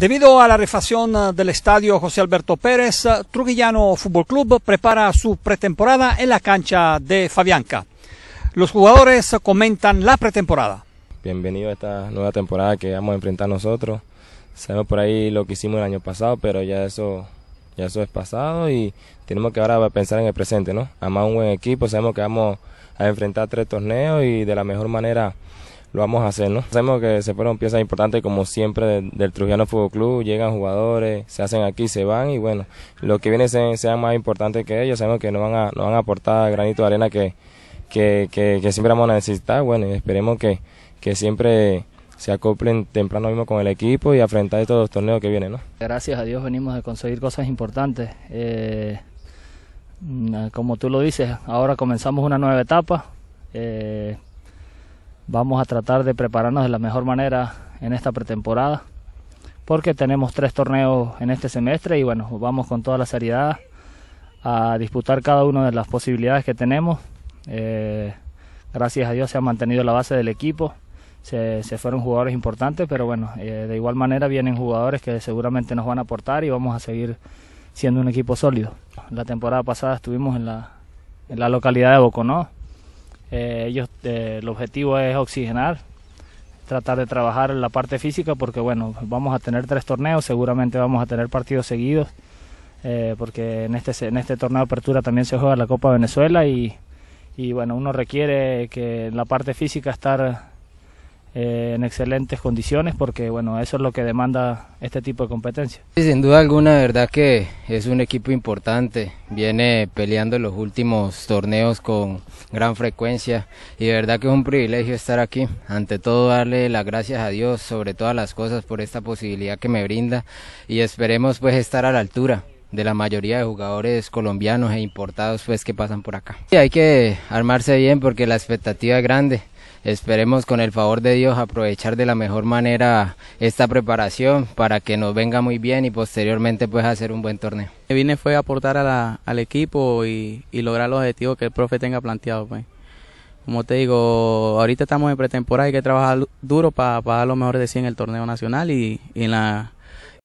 Debido a la refacción eh, del estadio José Alberto Pérez, eh, Trujillano Fútbol Club prepara su pretemporada en la cancha de Fabianca. Los jugadores eh, comentan la pretemporada. Bienvenido a esta nueva temporada que vamos a enfrentar nosotros. Sabemos por ahí lo que hicimos el año pasado, pero ya eso ya eso es pasado y tenemos que ahora pensar en el presente, ¿no? Además, un buen equipo, sabemos que vamos a enfrentar tres torneos y de la mejor manera lo vamos a hacer, ¿no? Sabemos que se fueron piezas importantes como siempre del, Trujano Fútbol Club, llegan jugadores, se hacen aquí, se van y bueno, lo que viene sea más importante que ellos, sabemos que nos van a, nos van a aportar granito de arena que, que, siempre vamos a necesitar, bueno, y esperemos que, que siempre se acoplen temprano mismo con el equipo y afrontar todos los torneos que vienen, ¿no? Gracias a Dios venimos a conseguir cosas importantes. Eh, como tú lo dices, ahora comenzamos una nueva etapa. Eh, Vamos a tratar de prepararnos de la mejor manera en esta pretemporada, porque tenemos tres torneos en este semestre y bueno, vamos con toda la seriedad a disputar cada una de las posibilidades que tenemos. Eh, gracias a Dios se ha mantenido la base del equipo, se, fueron jugadores importantes, pero bueno, eh, de igual manera vienen jugadores que seguramente nos van a aportar y vamos a seguir siendo un equipo sólido. La temporada pasada estuvimos en la, en la localidad de Boconó, eh, ellos, eh, el objetivo es oxigenar, tratar de trabajar en la parte física porque bueno, vamos a tener tres torneos, seguramente vamos a tener partidos seguidos, eh, porque en este, en este torneo de apertura también se juega la Copa Venezuela y, y bueno, uno requiere que en la parte física estar eh, en excelentes condiciones porque bueno eso es lo que demanda este tipo de competencia. Sin duda alguna, verdad que es un equipo importante, viene peleando los últimos torneos con gran frecuencia y de verdad que es un privilegio estar aquí. Ante todo darle las gracias a Dios sobre todas las cosas por esta posibilidad que me brinda y esperemos pues estar a la altura de la mayoría de jugadores colombianos e importados pues que pasan por acá. Y hay que armarse bien porque la expectativa es grande esperemos con el favor de Dios aprovechar de la mejor manera esta preparación para que nos venga muy bien y posteriormente pues hacer un buen torneo. Vine fue aportar al equipo y, lograr los objetivos que el profe tenga planteado. Pues. Como te digo, ahorita estamos en pretemporada, y hay que trabajar duro para, pagar dar lo mejor de sí en el torneo nacional y en la